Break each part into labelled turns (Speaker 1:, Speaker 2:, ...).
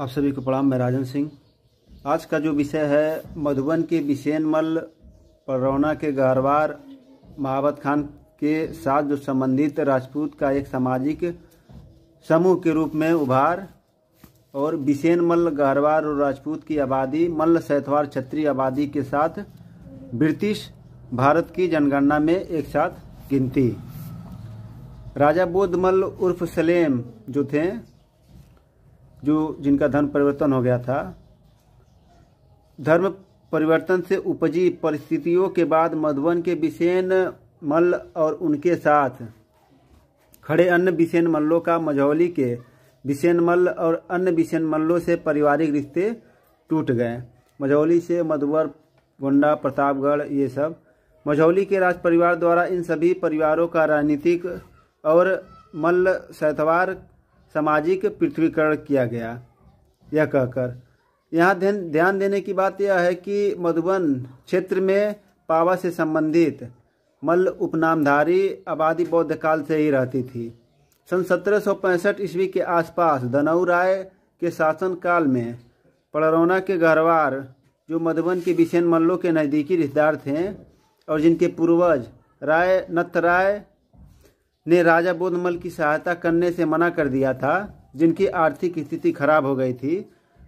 Speaker 1: आप सभी को प्रणाम मैं राजन सिंह आज का जो विषय है मधुबन के बिशेनमल परौना के गारवार महावत खान के साथ जो संबंधित राजपूत का एक सामाजिक समूह के रूप में उभार और मल गारवार और राजपूत की आबादी मल्ल सैथवार क्षत्रिय आबादी के साथ ब्रिटिश भारत की जनगणना में एक साथ गिनती राजा बोधमल उर्फ सलेम जो थे जो जिनका धर्म परिवर्तन हो गया था धर्म परिवर्तन से उपजी परिस्थितियों के बाद मधुबन के बिसेन मल्ल और उनके साथ खड़े अन्य बिसेन मल्लों का मझौली के बिसेन मल्ल और अन्य बिसेन मल्लों से पारिवारिक रिश्ते टूट गए मझौली से मधुबर गोंडा प्रतापगढ़ ये सब मझौली के राज परिवार द्वारा इन सभी परिवारों का राजनीतिक और मल्ल सैतवार सामाजिक पृथ्वीकरण किया गया यह कहकर यहाँ ध्यान देने की बात यह है कि मधुबन क्षेत्र में पावा से संबंधित मल्ल उपनामधारी आबादी बौद्ध काल से ही रहती थी सन पैंसठ ईस्वी के आसपास दनऊ राय के शासनकाल में पड़रौना के घरवार जो मधुबन के बिसेन मल्लों के नज़दीकी रिश्तेदार थे और जिनके पूर्वज राय नत्थ राय ने राजा बोधमल की सहायता करने से मना कर दिया था जिनकी आर्थिक स्थिति खराब हो गई थी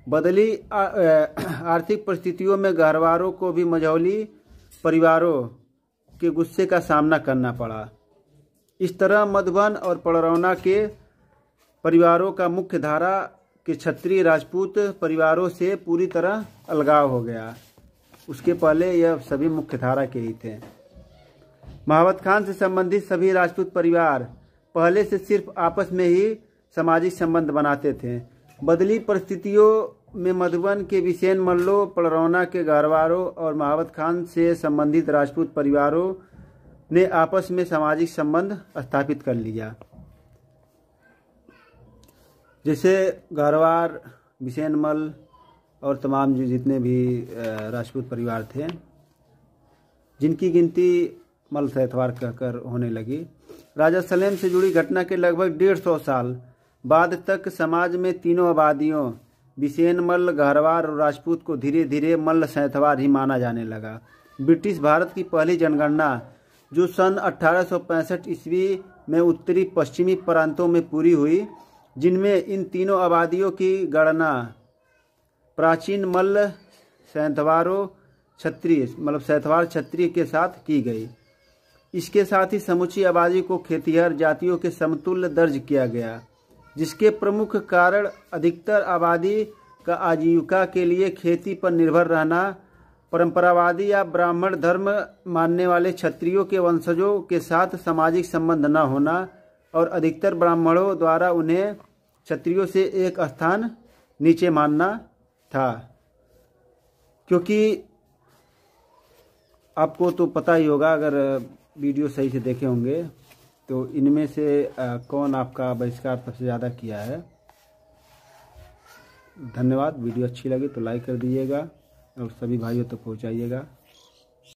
Speaker 1: बदली आर्थिक परिस्थितियों में घरवारों को भी मझौली परिवारों के गुस्से का सामना करना पड़ा इस तरह मधुबन और पड़रौना के परिवारों का मुख्य धारा के क्षत्रिय राजपूत परिवारों से पूरी तरह अलगाव हो गया उसके पहले यह सभी मुख्य धारा के ही थे महावत खान से संबंधित सभी राजपूत परिवार पहले से सिर्फ आपस में ही सामाजिक संबंध बनाते थे बदली परिस्थितियों में मधुबन के बिसेन मल्लो पलरौना के घरवारों और महावत खान से संबंधित राजपूत परिवारों ने आपस में सामाजिक संबंध स्थापित कर लिया जैसे घरवार बिसेन मल और तमाम जो जितने भी राजपूत परिवार थे जिनकी गिनती से एतवार कहकर होने लगी राजा सलेम से जुड़ी घटना के लगभग डेढ़ सौ साल बाद तक समाज में तीनों आबादियों बिसेन मल्ल गहरवार और राजपूत को धीरे धीरे मल्ल सैतवार ही माना जाने लगा ब्रिटिश भारत की पहली जनगणना जो सन 1865 ईस्वी में उत्तरी पश्चिमी प्रांतों में पूरी हुई जिनमें इन तीनों आबादियों की गणना प्राचीन मल्ल सैंथवारों क्षत्रिय मतलब सैतवार क्षत्रिय के साथ की गई इसके साथ ही समुची आबादी को खेतीहर जातियों के समतुल्य दर्ज किया गया जिसके प्रमुख कारण अधिकतर आबादी का आजीविका के लिए खेती पर निर्भर रहना परंपरावादी या ब्राह्मण धर्म मानने वाले क्षत्रियों के वंशजों के साथ सामाजिक संबंध न होना और अधिकतर ब्राह्मणों द्वारा उन्हें क्षत्रियों से एक स्थान नीचे मानना था क्योंकि आपको तो पता ही होगा अगर वीडियो सही से देखे होंगे तो इनमें से कौन आपका बहिष्कार सबसे ज़्यादा किया है धन्यवाद वीडियो अच्छी लगी तो लाइक कर दीजिएगा और सभी भाइयों तक तो पहुँचाइएगा